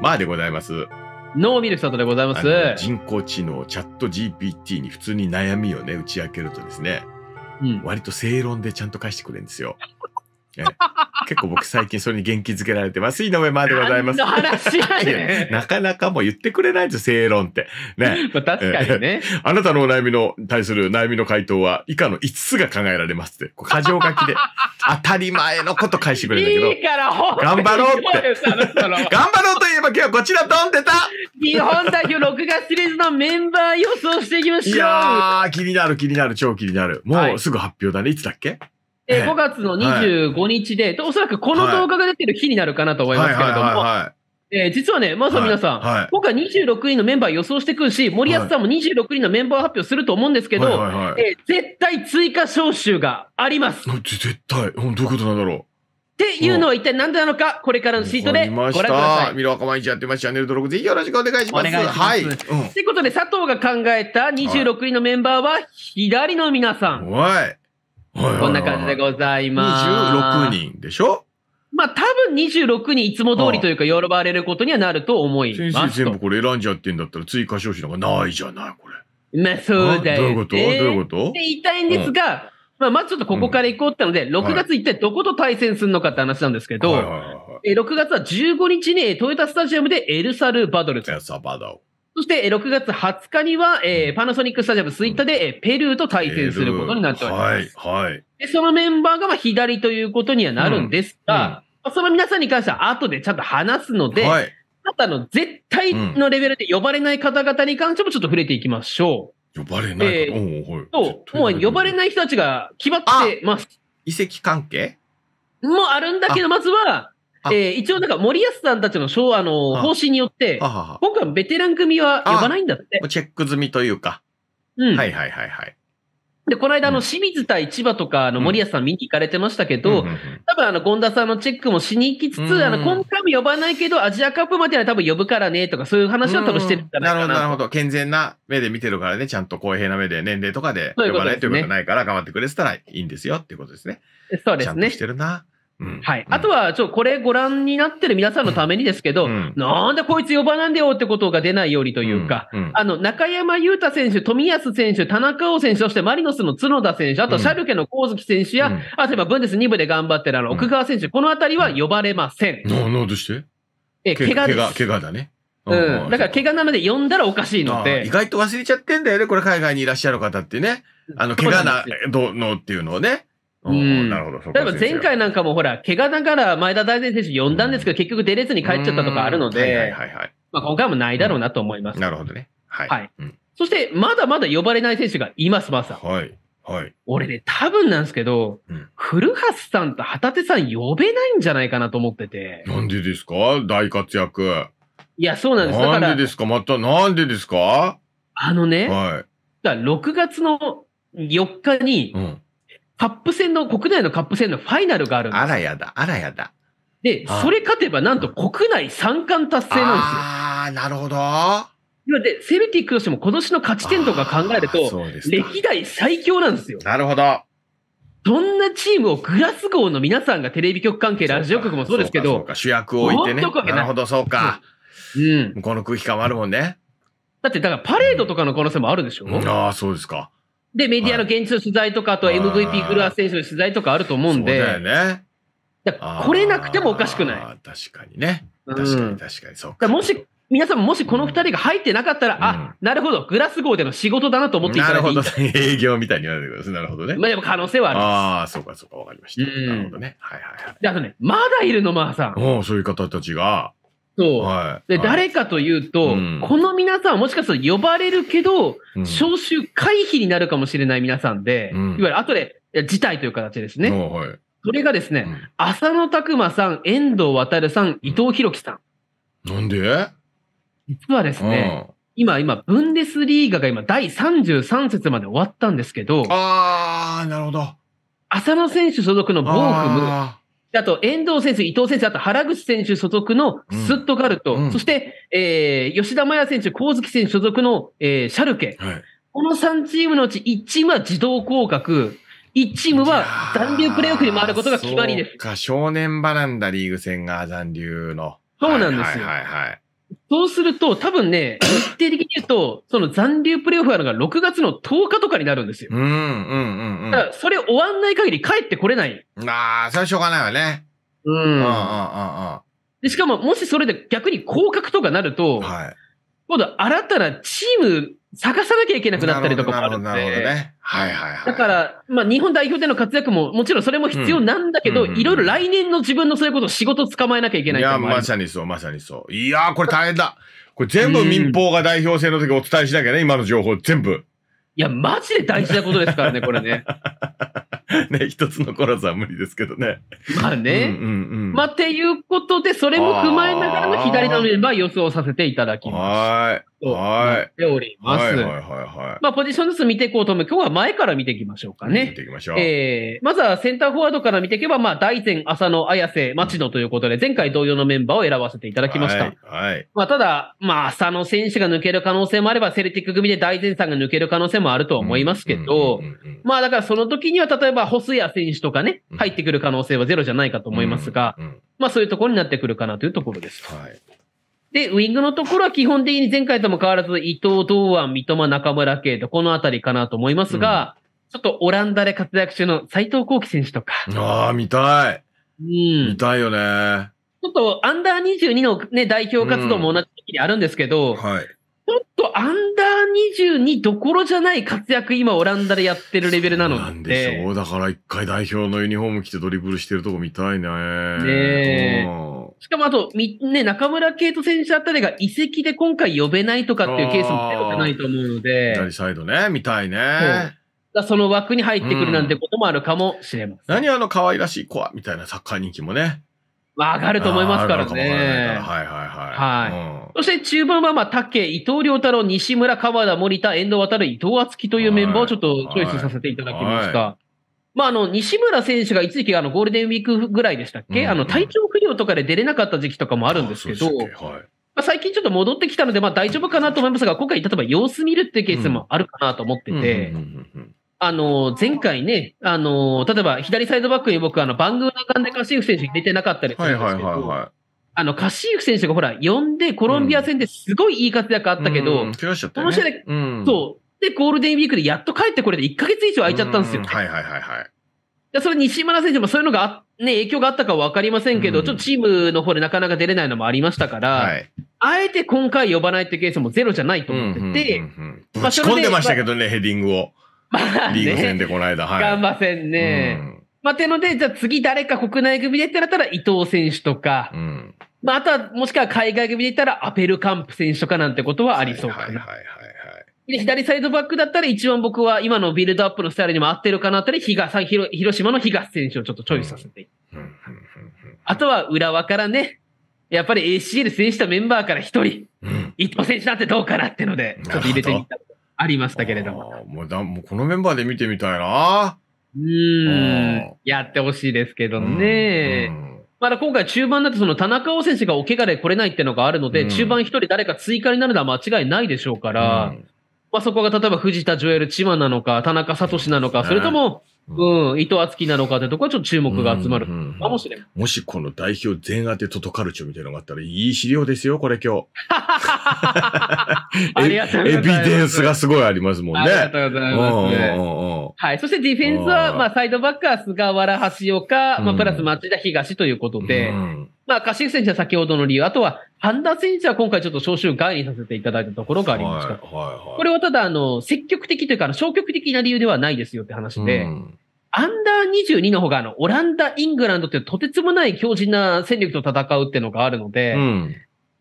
まあでございます。ノーミルクさんとでございます。人工知能、チャット GPT に普通に悩みをね、打ち明けるとですね、うん、割と正論でちゃんと返してくれるんですよ。ね 結構僕最近それに元気づけられてます。井上までございます。ね、なかなかもう言ってくれないです正論って。ね。まあ、確かにね。あなたのお悩みの対する悩みの回答は以下の5つが考えられますって。過剰書きで。当たり前のこと返してくれるんだけど。いい頑張ろうって。頑張ろうといえば今日はこちら飛んでた日本代表6月シリーズのメンバー予想していきましょう。いやー、気になる気になる、超気になる。もうすぐ発表だね。いつだっけえー、5月の25日で、おそらくこの動画が出てる日になるかなと思いますけれども、え実はね、まずは皆さん、はいはい、僕は26位のメンバー予想してくるし、森保さんも26人のメンバー発表すると思うんですけど、え絶対追加招集があります。絶対、どういうことなんだろう。っていうのは一体何なのか、これからのシートでご覧ください。ミロアカ毎日やってます。チャンネル登録ぜひよろしくお願いします。います。はい。と、うん、いうことで、佐藤が考えた26位のメンバーは、左の皆さん。はいこんな感じでございます。26人でしょまあ多分26人いつも通りというか、喜ばれることにはなると思います先生全部これ選んじゃってんだったら、追加招集なんかないじゃない、これ。まあそうだよ、どういうことどういうことって言いたいんですが、まあまずちょっとここから行こうってので、6月一体どこと対戦するのかって話なんですけど、6月は15日にトヨタスタジアムでエルサルバドルと。エルサバドル。そして、6月20日には、えー、パナソニックスタジアムスイッターで、えー、ペルーと対戦することになっております。はい、はい。で、そのメンバーが、まあ、左ということにはなるんですが、うんうん、その皆さんに関しては後でちゃんと話すので、はい、あの、絶対のレベルで呼ばれない方々に関してもちょっと触れていきましょう。呼ばれない、えー、そう、もう呼ばれない人たちが決まってます。遺跡関係もあるんだけど、まずは、えー、一応、んか森保さんたちの昭の方針によって、今回ベテラン組は呼ばないんだって。チェック済みというか。うん。はいはいはいはい。で、この間、の、清水対千葉とか、あの、森保さん見に行かれてましたけど、うん、多分、あの、権田さんのチェックもしに行きつつ、うん、あの、今回も呼ばないけど、アジアカップまでは多分呼ぶからね、とか、そういう話は多分してるんじゃないかな、うん、なるほど、なるほど。健全な目で見てるからね、ちゃんと公平な目で、年齢とかで呼ばないということないから、頑張ってくれてたらいいんですよっていうことですね。そうですね。ちゃんとしてるな。はい。あとは、ちょ、これご覧になってる皆さんのためにですけど、うん、なんでこいつ呼ばなんだよってことが出ないようにというか、うん、あの、中山雄太選手、冨安選手、田中碧選手、そしてマリノスの角田選手、あとシャルケの光月選手や、あとばブンデス2部で頑張ってるあの、奥川選手、このあたりは呼ばれません。な、なんでしてえ、怪我です。怪我だね。うん。だから、怪我なので呼んだらおかしいので。意外と忘れちゃってんだよね、これ海外にいらっしゃる方ってね。あの、怪我な、どうのっていうのをね。うん、なるほど、例えば前回なんかもほら、怪我ながら前田大然選手呼んだんですけど、結局出れずに帰っちゃったとかあるので、今回もないだろうなと思います。なるほどね。はい。はいそして、まだまだ呼ばれない選手がいます、まさはい。はい。俺ね、多分なんですけど、古橋さんと旗手さん呼べないんじゃないかなと思ってて。なんでですか大活躍。いや、そうなんです。だから。なんでですかまた、なんでですかあのね、はい。だ6月の4日に、カップ戦の、国内のカップ戦のファイナルがあるんです。あらやだ、あらやだ。で、それ勝てばなんと国内3冠達成なんですよ。ああ、なるほど。で、セルティックとしても今年の勝ち点とか考えると、歴代最強なんですよ。なるほど。そんなチームをグラスゴーの皆さんがテレビ局関係、ラジオ局もそうですけど、主役を置いてね。なるほど、そうか。うん。向こうの空気感もあるもんね。だって、だからパレードとかの可能性もあるでしょ、うん、ああ、そうですか。で、メディアの現地の取材とか、あと MVP クルアス選手の取材とかあると思うんで、そうだよね。来れなくてもおかしくない。確かにね。確かに確かに、そうか。もし、皆さんもしこの2人が入ってなかったら、あ、なるほど、グラス号での仕事だなと思っていたなるほど、営業みたいに言われてください。なるほどね。まあでも可能性はある。ああ、そうかそうか、わかりました。なるほどね。はいはいはい。あとね、まだいるの、まあさん。おそういう方たちが。そう、はい、で、はい、誰かというと、うん、この皆さんはもしかすると呼ばれるけど、うん、招集回避になるかもしれない皆さんで、うん、いわゆる後で辞退という形ですね。はい、それがですね、浅野拓磨さん、遠藤航さん、伊藤洋樹さん。なんで実はですね、今、今、ブンデスリーガが今、第33節まで終わったんですけど、あー、なるほど。浅野選手所属のボーフム、あと、遠藤選手、伊藤選手、あと原口選手所属のスットガルト、うんうん、そして、えー、吉田麻也選手、光月選手所属の、えー、シャルケ、はい、この3チームのうち1チームは自動降格、1チームは残留プレーオフに回ることが決まりです。か、正念場なんだ、リーグ戦が残留の。そうなんですよ。はいはいはい、はいそうすると、多分ね、日程的に言うと、その残留プレーオファーのが6月の10日とかになるんですよ。うんうんうん、だから、それ終わんない限り帰ってこれない。まあ、それはしょうがないわね。うん。うんうんうんうん。で、しかも、もしそれで逆に降格とかなると、はい。今度新たなチーム探さなきゃいけなくなったりとかもあるんで。ね。はいはいはい。だから、まあ日本代表での活躍ももちろんそれも必要なんだけど、いろいろ来年の自分のそういうことを仕事捕まえなきゃいけないいや、まさにそう、まさにそう。いやー、これ大変だ。これ全部民放が代表制の時お伝えしなきゃね、今の情報全部。いや、マジで大事なことですからね、これね。ね、一つのコラスは無理ですけどね。まあね。うんうんうん、まあ、ていうことで、それも踏まえながらの左のメンバー予想させていただきます。はい。となっております。はいはいはいはい、まあ、ポジションずつ見ていこうと思う。今日は前から見ていきましょうかね。見ていきましょう。えー、まずはセンターフォワードから見ていけば、まあ、大前、浅野、綾瀬、町野ということで、前回同様のメンバーを選ばせていただきました。はい、はい。まあ、ただ、まあ、浅野選手が抜ける可能性もあれば、セルティック組で大前さんが抜ける可能性もあるとは思いますけど、まあ、だからその時には、例えば、細谷選手とかね、入ってくる可能性はゼロじゃないかと思いますが、うんうんうん、まあ、そういうところになってくるかなというところです。はい。で、ウィングのところは基本的に前回とも変わらず、伊藤、堂安、三笘、中村圭と、このあたりかなと思いますが、うん、ちょっとオランダで活躍中の斎藤幸輝選手とか。ああ、見たい。うん。見たいよね。ちょっとアンダー22のね、代表活動も同じ時にあるんですけど、うん、はい。とアンダー22どころじゃない活躍、今オランダでやってるレベルなので。なんでしょう。だから一回代表のユニフォーム着てドリブルしてるとこ見たいね。ね、しかもあと、み、ね、中村敬斗選手あたりが移籍で今回呼べないとかっていうケースも出てないと思うので。左サイドね、見たいね。その枠に入ってくるなんてこともあるかもしれません。うん、何あの可愛らしい子はみたいなサッカー人気もね。上がると思いますからね。はいはいはい。はい、うん、そして中盤は、まあ、竹、伊藤良太郎、西村、川田、森田、遠藤渡、伊藤敦樹というメンバーをちょっとチョイスさせていただきました。はいはいまあ、あの西村選手が一時期あのゴールデンウィークぐらいでしたっけ、うんうん、あの体調不良とかで出れなかった時期とかもあるんですけど、はいまあ、最近ちょっと戻ってきたので、まあ、大丈夫かなと思いますが、今回、例えば様子見るっていうケースもあるかなと思ってて、あの、前回ね、あの、例えば左サイドバックに僕、あの、バングーナガンでカシーフ選手入れてなかったりするんですけど、はいはいはいはい、あの、カシーフ選手がほら、呼んで、コロンビア戦ですごいいい活躍あったけど、うんうんね、この試合で、うん、そう、で、ゴールデンウィークでやっと帰ってこれで1ヶ月以上空いちゃったんですよ、ね、はいはいはいはい。でそれ西村選手もそういうのが、ね、影響があったかは分かりませんけど、ちょっとチームの方でなかなか出れないのもありましたから、はい、あえて今回呼ばないってケースもゼロじゃないと思ってて、まあ、仕込んでましたけどね、ヘディングを。まあ、ね、リーグ戦でこの間、はい。ガンせんね。うん、まあ、てので、じゃあ次誰か国内組でってなったら伊藤選手とか、うん、まあ、あとは、もしくは海外組で言ったらアペルカンプ選手とかなんてことはありそうかな。はいはいはい、はい、で、左サイドバックだったら一番僕は今のビルドアップのスタイルにも合ってるかなったり、東、広島の東選手をちょっとチョイスさせて。あとは浦和からね、やっぱり ACL 選手とメンバーから一人、うん、伊藤選手なんてどうかなってので、ちょっと入れてみた。ありましたけれども。もうだもうこのメンバーで見てみたいな。うん、やってほしいですけどね。まだ今回中盤だとその田中碧選手がお怪我で来れないっていうのがあるので、中盤一人誰か追加になるのは間違いないでしょうから、まあ、そこが例えば藤田ジョエル・千葉なのか、田中聡なのか、それとも、うん、伊藤敦樹なのかってとこはちょっと注目が集まるかもしれない。もしこの代表全当てトトカルチョみたいなのがあったらいい資料ですよ、これ今日。エビデンスがすごいありますもんね。ありがとうございます。はい。そしてディフェンスは、まあ、サイドバックは菅原橋岡、まあ、プラス町田東ということで、まあ、柏選手は先ほどの理由、あとは、ハンダー選手は今回ちょっと招集外にさせていただいたところがありました。はいはいはい、これはただ、あの、積極的というか、消極的な理由ではないですよって話で、アンダー22の方が、あの、オランダ、イングランドってとてつもない強靭な戦力と戦うっていうのがあるので、うん、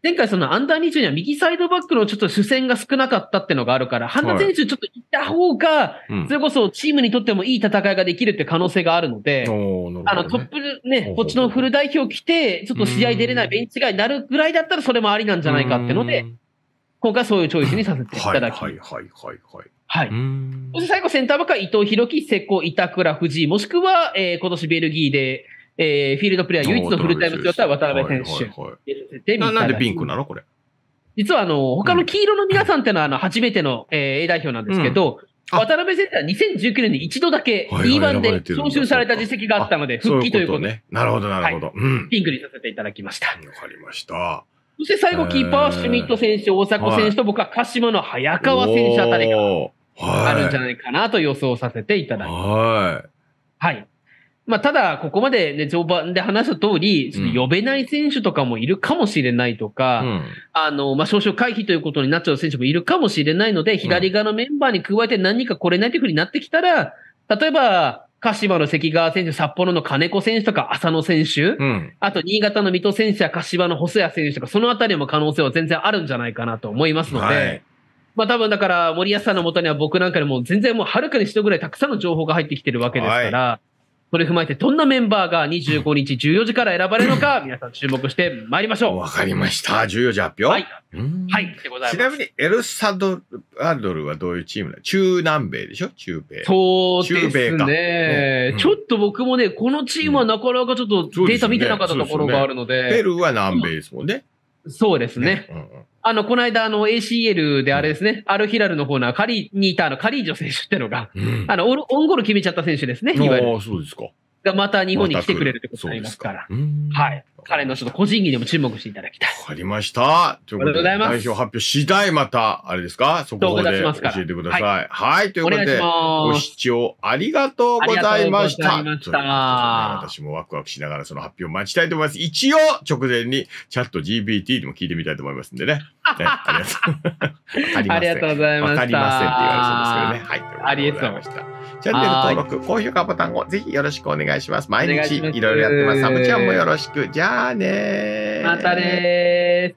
前回そのアンダー20には右サイドバックのちょっと主戦が少なかったってのがあるから、半田選手ちょっといた方が、それこそチームにとってもいい戦いができるって可能性があるので、あの、トップね、こっちのフル代表来て、ちょっと試合出れないベンチ外になるぐらいだったらそれもありなんじゃないかってので、今回そういうチョイスにさせていただき。ます。はいはいはい。はい。そして最後センターバックは伊藤博樹、瀬古、板倉、藤井、もしくは、えー、今年ベルギーで、えー、フィールドプレイヤー唯一のフルタイムさは渡辺選手。はいはいはい、なんでピンクなのこれ。実はあの、他の黄色の皆さんってのはあの、初めての、えー、A 代表なんですけど、うん、渡辺選手は2019年に一度だけ e 1で招集された実績があったので、復帰ということで。なるほど、なるほど、うん。ピンクにさせていただきました。わかりました。そして最後、キーパーはシュミット選手、大迫選手と僕は鹿島の早川選手あたりがあるんじゃないかなと予想させていただきます。はい。はい。まあ、ただ、ここまで、ね、序盤で話した通り、呼べない選手とかもいるかもしれないとか、あの、まあ、少々回避ということになっちゃう選手もいるかもしれないので、左側のメンバーに加えて何か来れないというふうになってきたら、例えば、鹿島の関川選手、札幌の金子選手とか浅野選手、うん、あと新潟の水戸選手や柏の細谷選手とか、そのあたりも可能性は全然あるんじゃないかなと思いますので、はいまあ多分だから森保さんのもとには僕なんかでも全然もうはるかに人ぐらいたくさんの情報が入ってきてるわけですから、はそれ踏まえてどんなメンバーが25日14時から選ばれるのか、皆さん注目してまいりましょう。わかりました。14時発表はい。はい。でございます。ちなみに、エルサドアドルはどういうチームだ中南米でしょ中米。そうですね。ね、うん、ちょっと僕もね、このチームはなかなかちょっとデータ見てなかったところがあるので。でねでね、ペルーは南米ですもんね。そうですね。うんうんあの、この間、あの、ACL であれですね、アルヒラルの方のカリにいたあのカリージョ選手ってのが、うん、あのオ、ンゴール決めちゃった選手ですね、いわゆる。ああ、そうですか。がまた日本に来てくれるってことになりますから。かはい。彼のちょっと個人技でも注目していただきたい。わかりました。ということで、代表発表次第また、あれですか、そこまで教えてください。はい、はい。ということで、ご視聴ありがとうございました。したした私もワクワクしながらその発表を待ちたいと思います。一応、直前にチャット GPT でも聞いてみたいと思いますんでね。ありがとうございます。わかりませんって言われそうですけどね。はい。ありがとうございました。チャンネル登録、高評価ボタンをぜひよろしくお願いします。毎日いろいろやってます。サブちゃんもよろしく。じゃあねまたね